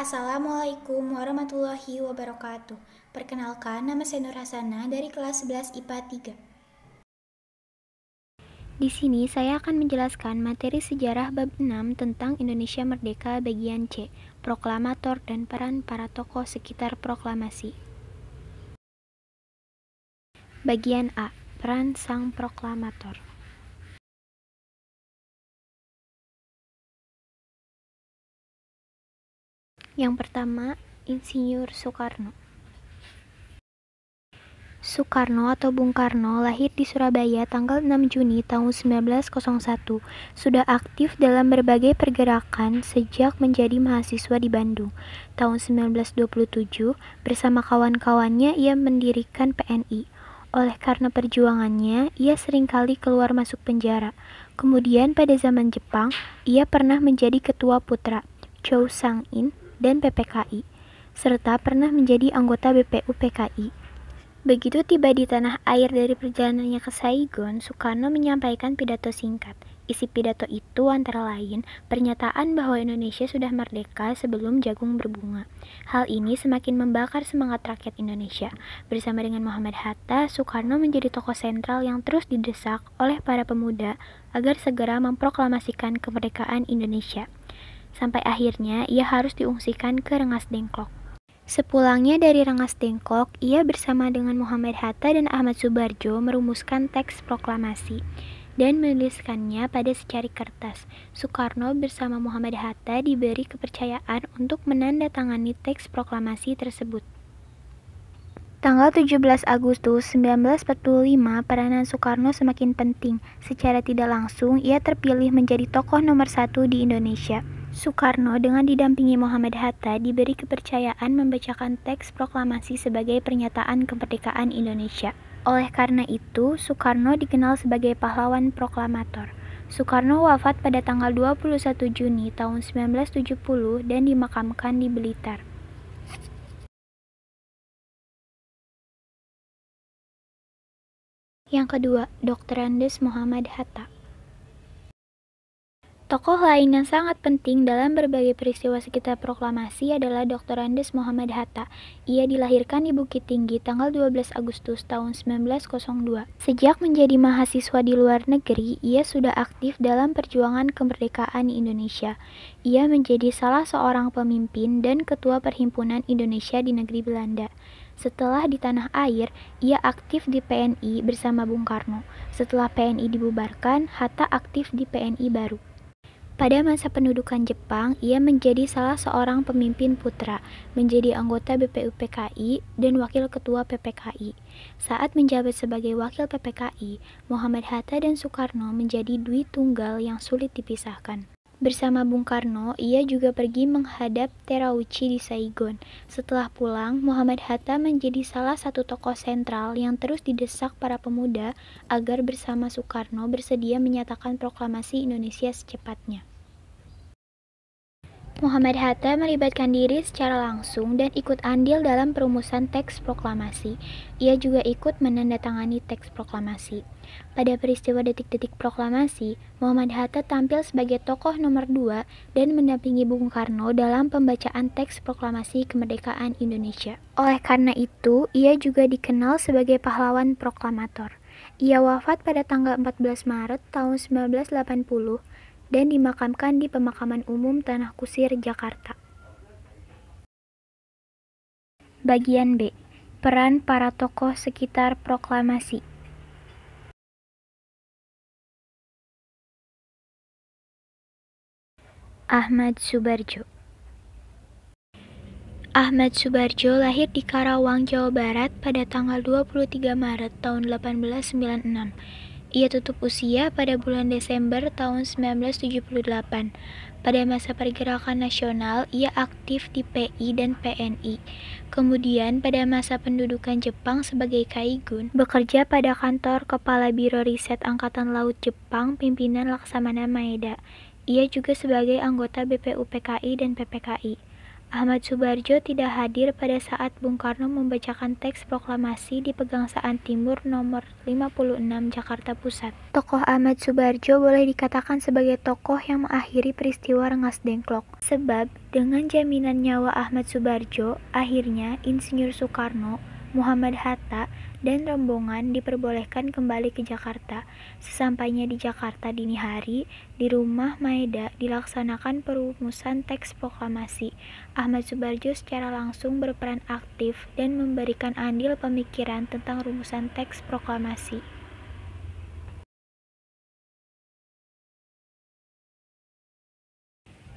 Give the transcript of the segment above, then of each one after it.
Assalamualaikum warahmatullahi wabarakatuh. Perkenalkan, nama saya Nur Hasana dari kelas 11 IPA 3. Di sini saya akan menjelaskan materi sejarah bab 6 tentang Indonesia Merdeka bagian C, proklamator dan peran para tokoh sekitar proklamasi. Bagian A, peran sang proklamator. Yang pertama, Insinyur Soekarno. Soekarno atau Bung Karno lahir di Surabaya tanggal 6 Juni tahun 1901. Sudah aktif dalam berbagai pergerakan sejak menjadi mahasiswa di Bandung. Tahun 1927, bersama kawan-kawannya ia mendirikan PNI. Oleh karena perjuangannya, ia seringkali keluar masuk penjara. Kemudian pada zaman Jepang, ia pernah menjadi ketua putra Chou Sang-in dan PPKI, serta pernah menjadi anggota BPUPKI. Begitu tiba di tanah air dari perjalanannya ke Saigon, Soekarno menyampaikan pidato singkat. Isi pidato itu antara lain pernyataan bahwa Indonesia sudah merdeka sebelum jagung berbunga. Hal ini semakin membakar semangat rakyat Indonesia. Bersama dengan Muhammad Hatta, Soekarno menjadi tokoh sentral yang terus didesak oleh para pemuda agar segera memproklamasikan kemerdekaan Indonesia sampai akhirnya ia harus diungsikan ke Rengas Dengklok. Sepulangnya dari Rengas Dengklok, ia bersama dengan Muhammad Hatta dan Ahmad Subarjo merumuskan teks proklamasi dan menuliskannya pada secari kertas. Soekarno bersama Muhammad Hatta diberi kepercayaan untuk menandatangani teks proklamasi tersebut. Tanggal 17 Agustus 1945, peranan Soekarno semakin penting. Secara tidak langsung, ia terpilih menjadi tokoh nomor satu di Indonesia. Soekarno dengan didampingi Muhammad Hatta diberi kepercayaan membacakan teks proklamasi sebagai pernyataan kemerdekaan Indonesia. Oleh karena itu, Soekarno dikenal sebagai pahlawan proklamator. Soekarno wafat pada tanggal 21 Juni tahun 1970 dan dimakamkan di Blitar. Yang kedua, Dr. Andes Muhammad Hatta. Tokoh lain yang sangat penting dalam berbagai peristiwa sekitar proklamasi adalah Dr. Andes Muhammad Hatta. Ia dilahirkan di Bukit Tinggi tanggal 12 Agustus tahun 1902. Sejak menjadi mahasiswa di luar negeri, ia sudah aktif dalam perjuangan kemerdekaan Indonesia. Ia menjadi salah seorang pemimpin dan ketua Perhimpunan Indonesia di negeri Belanda. Setelah di tanah air, ia aktif di PNI bersama Bung Karno. Setelah PNI dibubarkan, Hatta aktif di PNI baru. Pada masa pendudukan Jepang, ia menjadi salah seorang pemimpin putra, menjadi anggota BPUPKI dan wakil ketua PPKI. Saat menjabat sebagai wakil PPKI, Muhammad Hatta dan Soekarno menjadi duit tunggal yang sulit dipisahkan. Bersama Bung Karno, ia juga pergi menghadap Terauchi di Saigon. Setelah pulang, Muhammad Hatta menjadi salah satu tokoh sentral yang terus didesak para pemuda agar bersama Soekarno bersedia menyatakan proklamasi Indonesia secepatnya. Muhammad Hatta melibatkan diri secara langsung dan ikut andil dalam perumusan teks proklamasi. Ia juga ikut menandatangani teks proklamasi. Pada peristiwa detik-detik proklamasi, Muhammad Hatta tampil sebagai tokoh nomor dua dan mendampingi Bung Karno dalam pembacaan teks proklamasi kemerdekaan Indonesia. Oleh karena itu, ia juga dikenal sebagai pahlawan proklamator. Ia wafat pada tanggal 14 Maret tahun 1980 dan dimakamkan di Pemakaman Umum Tanah Kusir, Jakarta. Bagian B. Peran para tokoh sekitar proklamasi. Ahmad Subarjo Ahmad Subarjo lahir di Karawang, Jawa Barat pada tanggal 23 Maret tahun 1896. Ia tutup usia pada bulan Desember tahun 1978. Pada masa pergerakan nasional, ia aktif di PI dan PNI. Kemudian, pada masa pendudukan Jepang sebagai Kaigun, bekerja pada kantor Kepala Biro Riset Angkatan Laut Jepang, pimpinan Laksamana Maeda. Ia juga sebagai anggota BPUPKI dan PPKI. Ahmad Subarjo tidak hadir pada saat Bung Karno membacakan teks proklamasi di Pegangsaan Timur nomor 56 Jakarta Pusat. Tokoh Ahmad Subarjo boleh dikatakan sebagai tokoh yang mengakhiri peristiwa Rengas Dengklok. Sebab dengan jaminan nyawa Ahmad Subarjo, akhirnya Insinyur Soekarno, Muhammad Hatta, dan rombongan diperbolehkan kembali ke Jakarta. Sesampainya di Jakarta dini hari, di rumah Maeda dilaksanakan perumusan teks proklamasi. Ahmad Subarjo secara langsung berperan aktif dan memberikan andil pemikiran tentang rumusan teks proklamasi.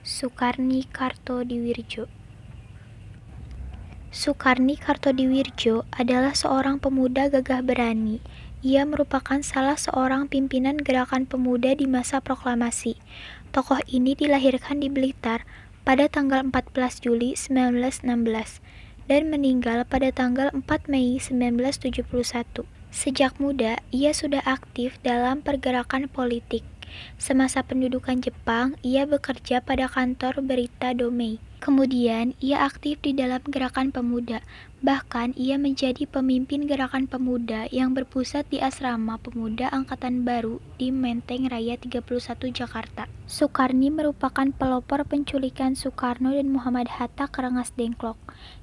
Sukarni Kartodiwirjo Sukarni Kartodiwirjo adalah seorang pemuda gagah berani. Ia merupakan salah seorang pimpinan gerakan pemuda di masa proklamasi. Tokoh ini dilahirkan di Blitar pada tanggal 14 Juli 1916 dan meninggal pada tanggal 4 Mei 1971. Sejak muda, ia sudah aktif dalam pergerakan politik. Semasa pendudukan Jepang, ia bekerja pada kantor berita Domei. Kemudian, ia aktif di dalam gerakan pemuda. Bahkan, ia menjadi pemimpin gerakan pemuda yang berpusat di asrama pemuda Angkatan Baru di Menteng Raya 31 Jakarta. Soekarni merupakan pelopor penculikan Soekarno dan Muhammad Hatta ke Rengas Dengklok.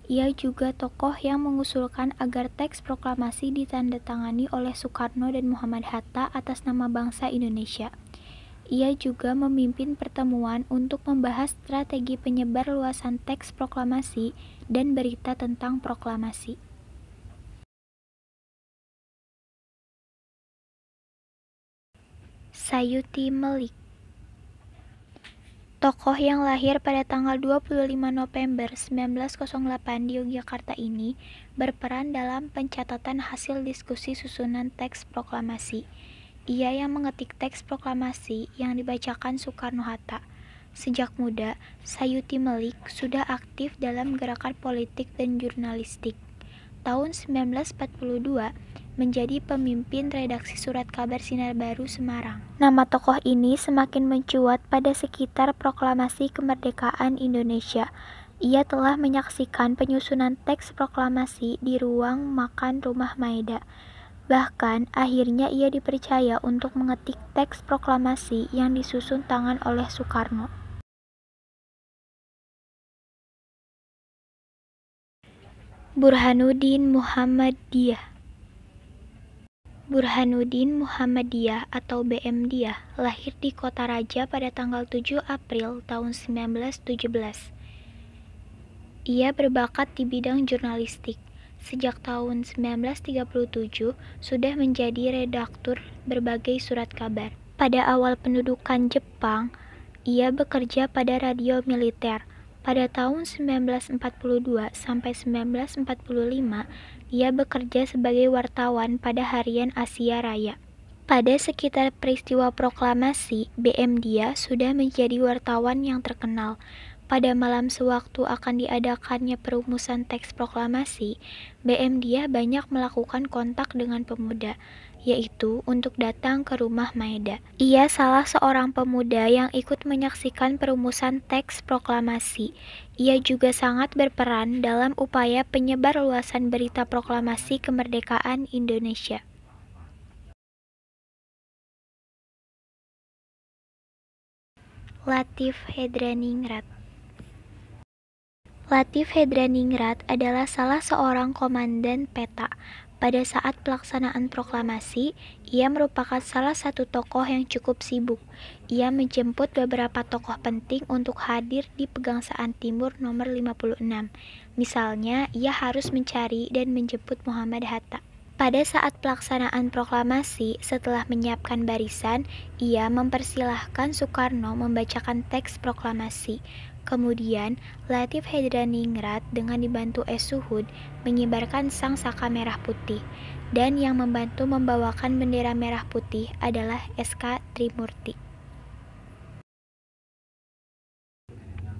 Ia juga tokoh yang mengusulkan agar teks proklamasi ditandatangani oleh Soekarno dan Muhammad Hatta atas nama bangsa Indonesia. Ia juga memimpin pertemuan untuk membahas strategi penyebar luasan teks proklamasi dan berita tentang proklamasi. Sayuti Melik Tokoh yang lahir pada tanggal 25 November 1908 di Yogyakarta ini berperan dalam pencatatan hasil diskusi susunan teks proklamasi ia yang mengetik teks proklamasi yang dibacakan Soekarno-Hatta. Sejak muda, Sayuti Melik sudah aktif dalam gerakan politik dan jurnalistik. Tahun 1942 menjadi pemimpin redaksi Surat Kabar Sinar Baru Semarang. Nama tokoh ini semakin mencuat pada sekitar proklamasi kemerdekaan Indonesia. Ia telah menyaksikan penyusunan teks proklamasi di ruang makan rumah Maeda Bahkan, akhirnya ia dipercaya untuk mengetik teks proklamasi yang disusun tangan oleh Soekarno. Burhanuddin Muhammadiyah Burhanuddin Muhammadiyah atau BM Diah lahir di Kota Raja pada tanggal 7 April tahun 1917. Ia berbakat di bidang jurnalistik sejak tahun 1937 sudah menjadi redaktur berbagai surat kabar. Pada awal pendudukan Jepang, ia bekerja pada radio militer. Pada tahun 1942 sampai 1945, ia bekerja sebagai wartawan pada harian Asia Raya. Pada sekitar peristiwa proklamasi, BM dia sudah menjadi wartawan yang terkenal. Pada malam sewaktu akan diadakannya perumusan teks proklamasi, BM dia banyak melakukan kontak dengan pemuda, yaitu untuk datang ke rumah Maeda. Ia salah seorang pemuda yang ikut menyaksikan perumusan teks proklamasi. Ia juga sangat berperan dalam upaya penyebar luasan berita proklamasi kemerdekaan Indonesia. Latif Hedraningrat Latif Hedraningrat adalah salah seorang komandan peta. Pada saat pelaksanaan proklamasi, ia merupakan salah satu tokoh yang cukup sibuk. Ia menjemput beberapa tokoh penting untuk hadir di Pegangsaan Timur nomor 56. Misalnya, ia harus mencari dan menjemput Muhammad Hatta. Pada saat pelaksanaan proklamasi, setelah menyiapkan barisan, ia mempersilahkan Soekarno membacakan teks proklamasi. Kemudian, Latif Hedraningrat dengan dibantu Esuhud Suhud sangsaka sang saka merah putih, dan yang membantu membawakan bendera merah putih adalah SK Trimurti.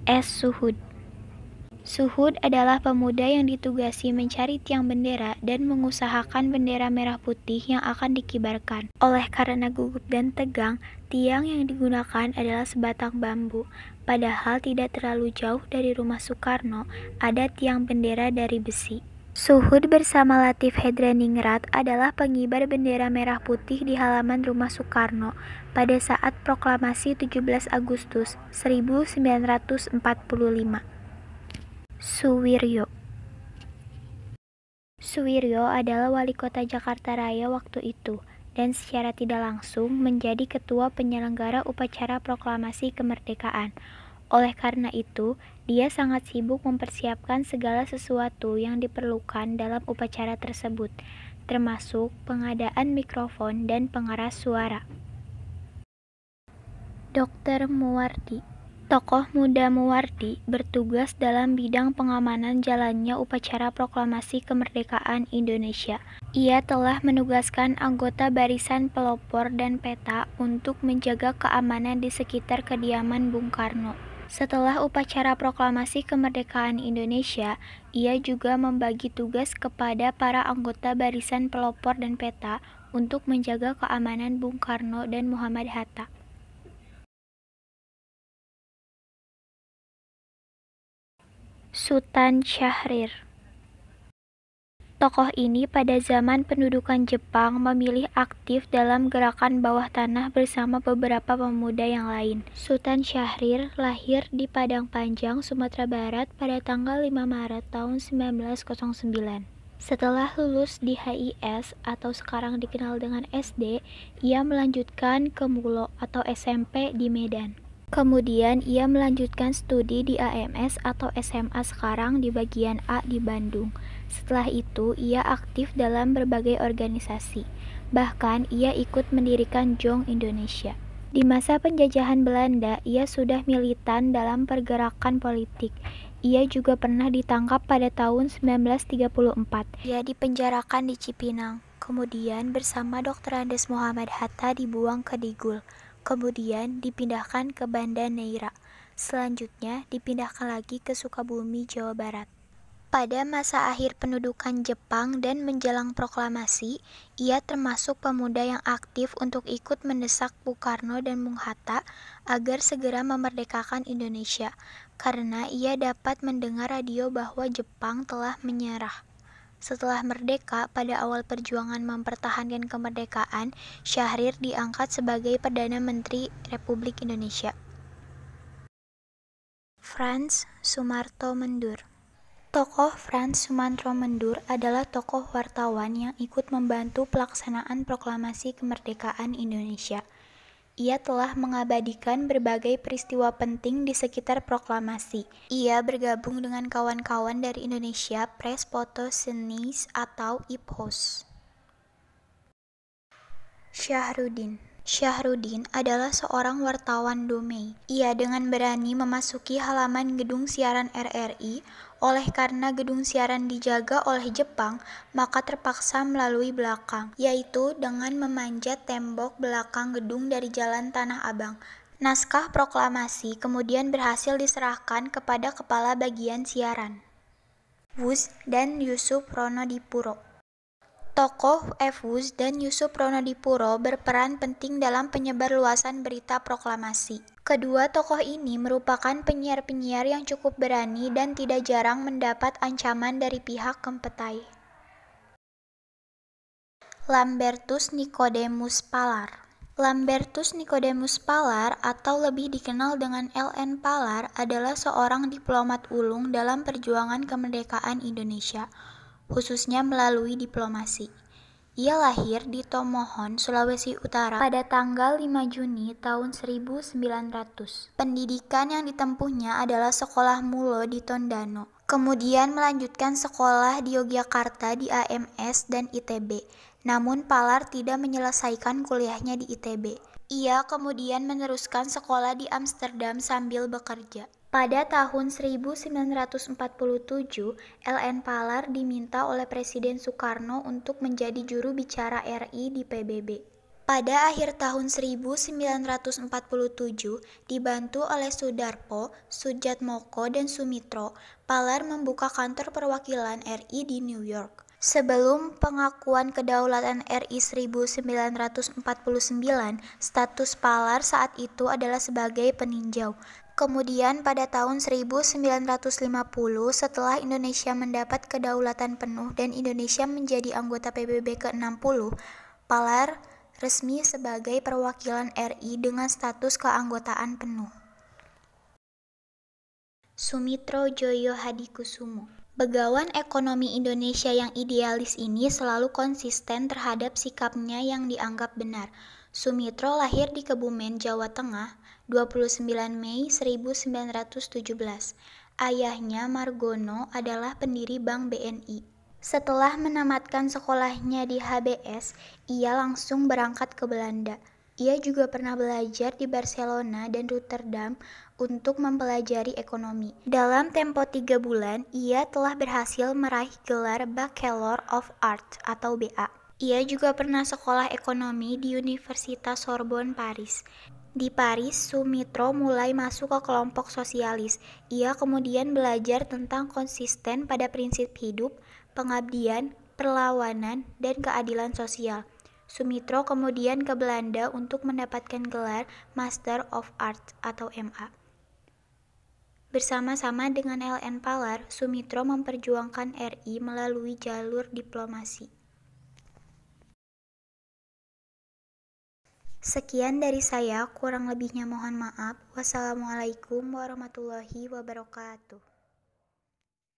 Es Suhud adalah pemuda yang ditugasi mencari tiang bendera dan mengusahakan bendera merah putih yang akan dikibarkan. Oleh karena gugup dan tegang, tiang yang digunakan adalah sebatang bambu. Padahal tidak terlalu jauh dari rumah Soekarno, ada tiang bendera dari besi. Suhud bersama Latif Hedraningrat adalah pengibar bendera merah putih di halaman rumah Soekarno pada saat proklamasi 17 Agustus 1945. Suwiryo Suwiryo adalah wali kota Jakarta Raya waktu itu dan secara tidak langsung menjadi ketua penyelenggara upacara proklamasi kemerdekaan. Oleh karena itu, dia sangat sibuk mempersiapkan segala sesuatu yang diperlukan dalam upacara tersebut, termasuk pengadaan mikrofon dan pengeras suara. Dr. Muwardi Tokoh muda Muwardi bertugas dalam bidang pengamanan jalannya upacara proklamasi kemerdekaan Indonesia. Ia telah menugaskan anggota barisan pelopor dan peta untuk menjaga keamanan di sekitar kediaman Bung Karno. Setelah upacara proklamasi kemerdekaan Indonesia, ia juga membagi tugas kepada para anggota barisan pelopor dan peta untuk menjaga keamanan Bung Karno dan Muhammad Hatta. Sultan Syahrir. Tokoh ini pada zaman pendudukan Jepang memilih aktif dalam gerakan bawah tanah bersama beberapa pemuda yang lain. Sultan Syahrir lahir di Padang Panjang, Sumatera Barat pada tanggal 5 Maret tahun 1909. Setelah lulus di HIS atau sekarang dikenal dengan SD, ia melanjutkan ke Mulo atau SMP di Medan. Kemudian ia melanjutkan studi di AMS atau SMA sekarang di bagian A di Bandung. Setelah itu ia aktif dalam berbagai organisasi. Bahkan ia ikut mendirikan Jong Indonesia. Di masa penjajahan Belanda, ia sudah militan dalam pergerakan politik. Ia juga pernah ditangkap pada tahun 1934. Ia dipenjarakan di Cipinang. Kemudian bersama Dr. Andes Muhammad Hatta dibuang ke Digul. Kemudian dipindahkan ke Banda Neira. Selanjutnya dipindahkan lagi ke Sukabumi, Jawa Barat. Pada masa akhir pendudukan Jepang dan menjelang proklamasi, ia termasuk pemuda yang aktif untuk ikut mendesak Bung dan Bung Hatta agar segera memerdekakan Indonesia, karena ia dapat mendengar radio bahwa Jepang telah menyerah. Setelah merdeka, pada awal perjuangan mempertahankan kemerdekaan, Syahrir diangkat sebagai Perdana Menteri Republik Indonesia. Franz Sumarto Mendur Tokoh Franz Sumantro Mendur adalah tokoh wartawan yang ikut membantu pelaksanaan proklamasi kemerdekaan Indonesia – ia telah mengabadikan berbagai peristiwa penting di sekitar proklamasi. Ia bergabung dengan kawan-kawan dari Indonesia Press Foto Senis atau IPHOS. Syahrudin Syahrudin adalah seorang wartawan domain. Ia dengan berani memasuki halaman gedung siaran RRI, oleh karena gedung siaran dijaga oleh Jepang, maka terpaksa melalui belakang, yaitu dengan memanjat tembok belakang gedung dari Jalan Tanah Abang. Naskah proklamasi kemudian berhasil diserahkan kepada kepala bagian siaran, Wus dan Yusuf Dipuro. Tokoh Efus dan Yusuf Ronodipuro berperan penting dalam penyebar luasan berita proklamasi. Kedua tokoh ini merupakan penyiar-penyiar yang cukup berani dan tidak jarang mendapat ancaman dari pihak Kempetai. Lambertus Nicodemus Palar Lambertus Nicodemus Palar atau lebih dikenal dengan LN Palar adalah seorang diplomat ulung dalam perjuangan kemerdekaan Indonesia khususnya melalui diplomasi. Ia lahir di Tomohon, Sulawesi Utara pada tanggal 5 Juni tahun 1900. Pendidikan yang ditempuhnya adalah sekolah mulo di Tondano. Kemudian melanjutkan sekolah di Yogyakarta di AMS dan ITB. Namun Palar tidak menyelesaikan kuliahnya di ITB. Ia kemudian meneruskan sekolah di Amsterdam sambil bekerja. Pada tahun 1947, LN Palar diminta oleh Presiden Soekarno untuk menjadi juru bicara RI di PBB. Pada akhir tahun 1947, dibantu oleh Sudarpo, Sujatmoko, dan Sumitro, Palar membuka kantor perwakilan RI di New York. Sebelum pengakuan kedaulatan RI 1949, status Palar saat itu adalah sebagai peninjau. Kemudian pada tahun 1950 setelah Indonesia mendapat kedaulatan penuh dan Indonesia menjadi anggota PBB ke-60, Palar resmi sebagai perwakilan RI dengan status keanggotaan penuh. Sumitro Joyo Hadikusumo Begawan ekonomi Indonesia yang idealis ini selalu konsisten terhadap sikapnya yang dianggap benar. Sumitro lahir di Kebumen, Jawa Tengah, 29 Mei 1917. Ayahnya Margono adalah pendiri Bank BNI. Setelah menamatkan sekolahnya di HBS, ia langsung berangkat ke Belanda. Ia juga pernah belajar di Barcelona dan Rotterdam untuk mempelajari ekonomi. Dalam tempo tiga bulan, ia telah berhasil meraih gelar Bachelor of Arts atau BA. Ia juga pernah sekolah ekonomi di Universitas Sorbonne Paris. Di Paris, Sumitro mulai masuk ke kelompok sosialis. Ia kemudian belajar tentang konsisten pada prinsip hidup, pengabdian, perlawanan, dan keadilan sosial. Sumitro kemudian ke Belanda untuk mendapatkan gelar Master of Arts atau MA. Bersama-sama dengan LN Palar, Sumitro memperjuangkan RI melalui jalur diplomasi. Sekian dari saya, kurang lebihnya mohon maaf. Wassalamualaikum warahmatullahi wabarakatuh.